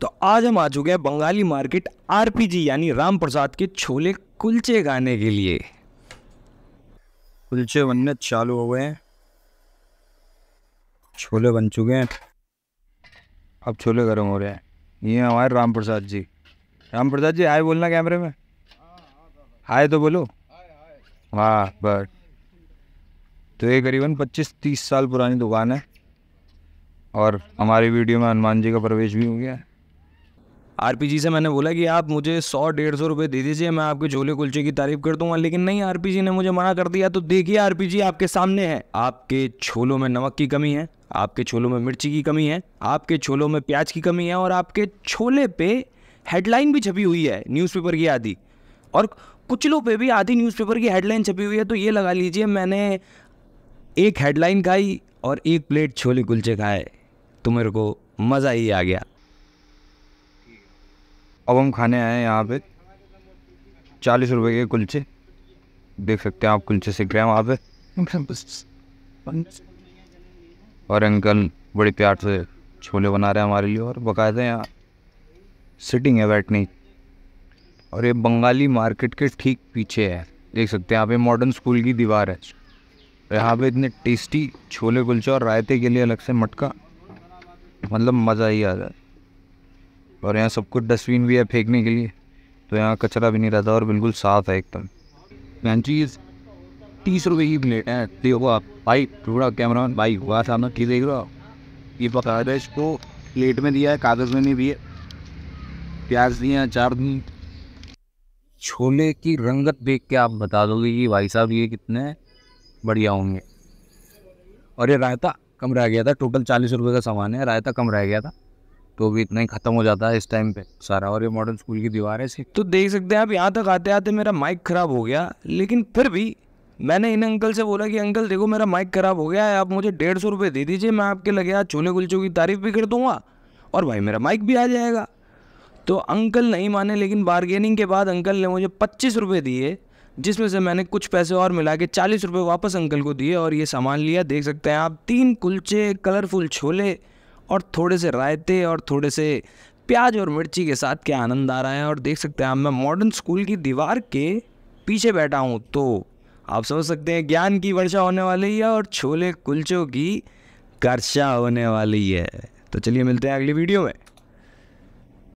तो आज हम आ चुके हैं बंगाली मार्केट आरपीजी यानी राम प्रसाद के छोले कुलचे गाने के लिए कुलचे बनने चालू हो गए हैं छोले बन चुके हैं अब छोले गर्म हो रहे हैं ये हमारे राम प्रसाद जी राम प्रसाद जी हाय बोलना कैमरे में हाय तो बोलो वाह बट तो ये करीबन 25-30 साल पुरानी दुकान है और हमारी वीडियो में हनुमान जी का प्रवेश भी हो गया है आर से मैंने बोला कि आप मुझे सौ डेढ़ सौ रुपये दे दीजिए मैं आपके झोले कुलचे की तारीफ कर दूंगा लेकिन नहीं आर ने मुझे मना कर दिया तो देखिए आर आपके सामने है आपके छोलों में नमक की कमी है आपके छोलों में मिर्ची की कमी है आपके छोलों में प्याज की कमी है और आपके छोले पे हेडलाइन भी छपी हुई है न्यूज़पेपर की आधी और कुचलों पे भी आधी न्यूज़पेपर की हेडलाइन छपी हुई है तो ये लगा लीजिए मैंने एक हेडलाइन खाई और एक प्लेट छोले कुलचे खाए तो मेरे को मज़ा ही आ गया अब हम खाने आए हैं यहाँ पे चालीस रुपए के कुलचे देख सकते हैं आप कुलचे सीख रहे हैं वहाँ पे और अंकल बड़े प्यार से छोले बना रहे हैं हमारे लिए और बकायदा यहाँ सिटिंग है बैठने और ये बंगाली मार्केट के ठीक पीछे है देख सकते हैं यहाँ पे मॉडर्न स्कूल की दीवार है यहाँ पे इतने टेस्टी छोले कुलचे और रायते के लिए अलग से मटका मतलब मज़ा ही आ जाए और यहाँ सब कुछ डस्टबिन भी है फेंकने के लिए तो यहाँ कचरा भी नहीं रहता और बिल्कुल साफ है एकदम मैन चीज़ तो तीस रुपये की प्लेट है देखो आप भाई थोड़ा कैमरा मैन भाई हुआ था ना ठीक देख रहा ये पका रहे इसको प्लेट में दिया है कागज़ में नहीं दिए प्याज दिए हैं चार दिन छोले की रंगत देख के आप बता दोगे कि भाई साहब ये कितने बढ़िया होंगे और ये रायता कम रह गया था टोटल चालीस रुपये का सामान है रायता कम रह गया था तो भी इतना ही खत्म हो जाता है इस टाइम पे सारा और ये मॉडर्न स्कूल की दीवार है तो देख सकते हैं आप यहाँ तक आते आते मेरा माइक ख़राब हो गया लेकिन फिर भी मैंने इन अंकल से बोला कि अंकल देखो मेरा माइक ख़राब हो गया है आप मुझे डेढ़ सौ रुपये दे दीजिए मैं आपके लगे छोले कुलचों की तारीफ़ भी कर दूंगा और भाई मेरा माइक भी आ जाएगा तो अंकल नहीं माने लेकिन बारगेनिंग के बाद अंकल ने मुझे पच्चीस रुपये दिए जिसमें से मैंने कुछ पैसे और मिला के चालीस रुपये वापस अंकल को दिए और ये सामान लिया देख सकते हैं आप तीन कुलचे कलरफुल छोले और थोड़े से रायते और थोड़े से प्याज और मिर्ची के साथ क्या आनंद आ रहा है और देख सकते हैं आप मैं मॉडर्न स्कूल की दीवार के पीछे बैठा हूँ तो आप समझ सकते हैं ज्ञान की वर्षा होने वाली है और छोले कुलचों की कर्षा होने वाली है तो चलिए मिलते हैं अगली वीडियो में